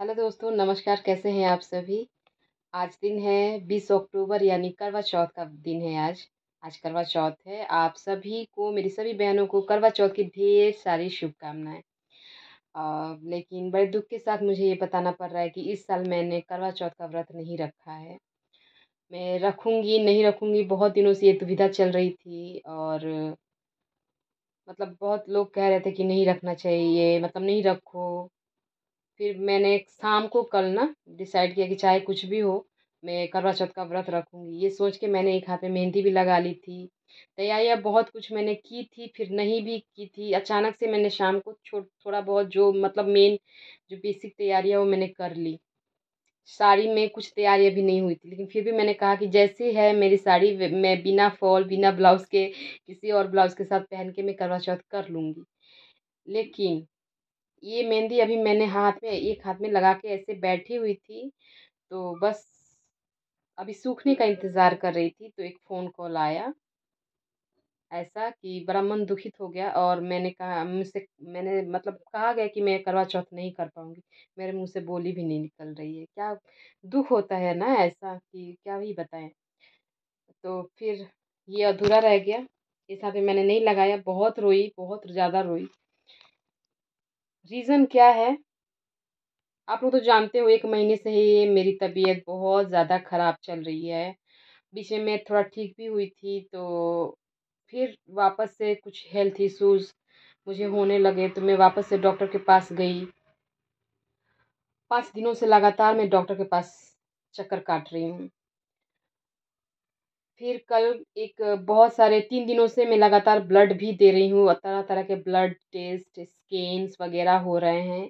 hello दोस्तों नमस्कार कैसे हैं आप सभी आज दिन है बीस अक्टूबर यानी करवा चौथ का दिन है आज आज करवा चौथ है आप सभी को मेरी सभी बहनों को करवा चौथ की ढेर सारी शुभकामनाएं लेकिन बड़े दुख के साथ मुझे ये बताना पड़ रहा है कि इस साल मैंने करवा चौथ का व्रत नहीं रखा है मैं रखूँगी नहीं रखूँगी बहुत दिनों से ये दुविधा चल रही थी और मतलब बहुत लोग कह रहे थे कि नहीं रखना चाहिए मतलब नहीं रखो फिर मैंने शाम को कल ना डिसाइड किया कि चाहे कुछ भी हो मैं करवा चौथ का व्रत रखूँगी ये सोच के मैंने एक हाथ में मेहंदी भी लगा ली थी तैयारियाँ बहुत कुछ मैंने की थी फिर नहीं भी की थी अचानक से मैंने शाम को छो थोड़ा बहुत जो मतलब मेन जो बेसिक तैयारियाँ वो मैंने कर ली साड़ी में कुछ तैयारियाँ भी नहीं हुई थी लेकिन फिर भी मैंने कहा कि जैसे है मेरी साड़ी मैं बिना फॉल बिना ब्लाउज़ के किसी और ब्लाउज़ के साथ पहन के मैं करवा चौथ कर लूँगी लेकिन ये मेहंदी अभी मैंने हाथ में एक हाथ में लगा के ऐसे बैठी हुई थी तो बस अभी सूखने का इंतज़ार कर रही थी तो एक फ़ोन कॉल आया ऐसा कि बड़ा मन दुखित हो गया और मैंने कहा मुझसे मैंने मतलब कहा गया कि मैं करवा चौथ नहीं कर पाऊँगी मेरे मुंह से बोली भी नहीं निकल रही है क्या दुख होता है ना ऐसा कि क्या ही बताएं तो फिर ये अधूरा रह गया इस हाथ में मैंने नहीं लगाया बहुत रोई बहुत ज़्यादा रोई रीज़न क्या है आप लोग तो जानते हो एक महीने से ही मेरी तबीयत बहुत ज़्यादा ख़राब चल रही है बीच में थोड़ा ठीक भी हुई थी तो फिर वापस से कुछ हेल्थ इशूज़ मुझे होने लगे तो मैं वापस से डॉक्टर के पास गई पाँच दिनों से लगातार मैं डॉक्टर के पास चक्कर काट रही हूँ फिर कल एक बहुत सारे तीन दिनों से मैं लगातार ब्लड भी दे रही हूँ तरह तरह के ब्लड टेस्ट स्कैन्स वगैरह हो रहे हैं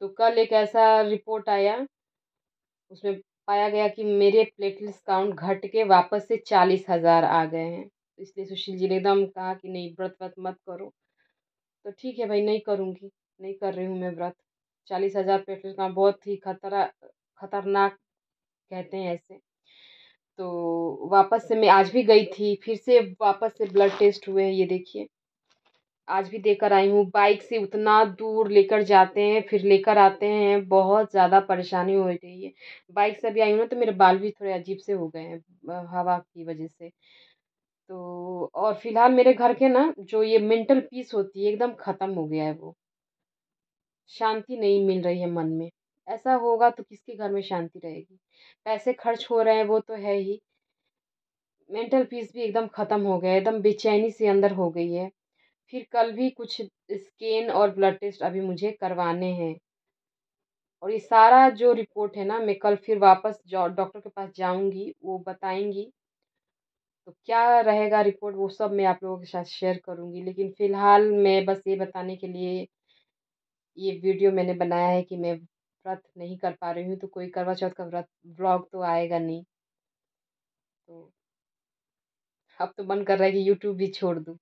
तो कल एक ऐसा रिपोर्ट आया उसमें पाया गया कि मेरे प्लेटलेट्स काउंट घट के वापस से चालीस हज़ार आ गए हैं तो इसलिए सुशील जी ने एकदम कहा कि नहीं व्रत व्रत मत करो तो ठीक है भाई नहीं करूँगी नहीं कर रही हूँ मैं व्रत चालीस हज़ार प्लेटलेट्स काउंट बहुत ही खतरा खतरनाक कहते हैं ऐसे तो वापस से मैं आज भी गई थी फिर से वापस से ब्लड टेस्ट हुए हैं ये देखिए आज भी देकर आई हूँ बाइक से उतना दूर लेकर जाते हैं फिर लेकर आते हैं बहुत ज़्यादा परेशानी हो रही है बाइक से अभी आई हूँ ना तो मेरे बाल भी थोड़े अजीब से हो गए हैं हवा की वजह से तो और फिलहाल मेरे घर के ना जो ये मेंटल पीस होती है एकदम ख़त्म हो गया है वो शांति नहीं मिल रही है मन में ऐसा होगा तो किसके घर में शांति रहेगी पैसे खर्च हो रहे हैं वो तो है ही मेंटल पीस भी एकदम ख़त्म हो गया है एकदम बेचैनी से अंदर हो गई है फिर कल भी कुछ स्कैन और ब्लड टेस्ट अभी मुझे करवाने हैं और ये सारा जो रिपोर्ट है ना मैं कल फिर वापस डॉक्टर के पास जाऊंगी वो बताएंगी तो क्या रहेगा रिपोर्ट वो सब मैं आप लोगों के साथ शेयर करूंगी लेकिन फ़िलहाल मैं बस ये बताने के लिए ये वीडियो मैंने बनाया है कि मैं व्रत नहीं कर पा रही हूँ तो कोई करवा चौथ का व्रत ब्लॉग तो आएगा नहीं तो अब तो मन कर रहा है कि यूट्यूब भी छोड़ दूँ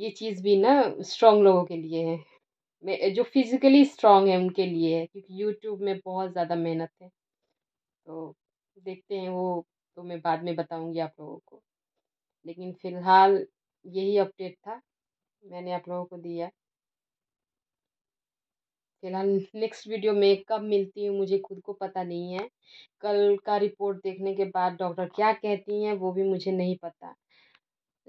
ये चीज़ भी ना स्ट्रांग लोगों के लिए है मैं जो फिज़िकली स्ट्रांग है उनके लिए है क्योंकि यूट्यूब में बहुत ज़्यादा मेहनत है तो देखते हैं वो तो मैं बाद में बताऊंगी आप लोगों को लेकिन फ़िलहाल यही अपडेट था मैंने आप लोगों को दिया फिलहाल नेक्स्ट वीडियो में कब मिलती हूँ मुझे खुद को पता नहीं है कल का रिपोर्ट देखने के बाद डॉक्टर क्या कहती हैं वो भी मुझे नहीं पता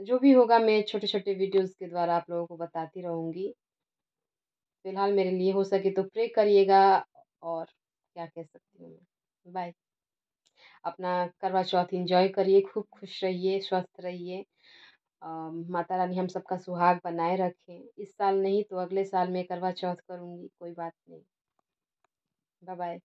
जो भी होगा मैं छोटे छोटे वीडियोस के द्वारा आप लोगों को बताती रहूँगी फ़िलहाल मेरे लिए हो सके तो प्रे करिएगा और क्या कह सकती हूँ मैं बाय अपना करवा चौथ इंजॉय करिए खूब खुश रहिए स्वस्थ रहिए माता रानी हम सबका सुहाग बनाए रखें इस साल नहीं तो अगले साल मैं करवा चौथ करूँगी कोई बात नहीं बाय बाय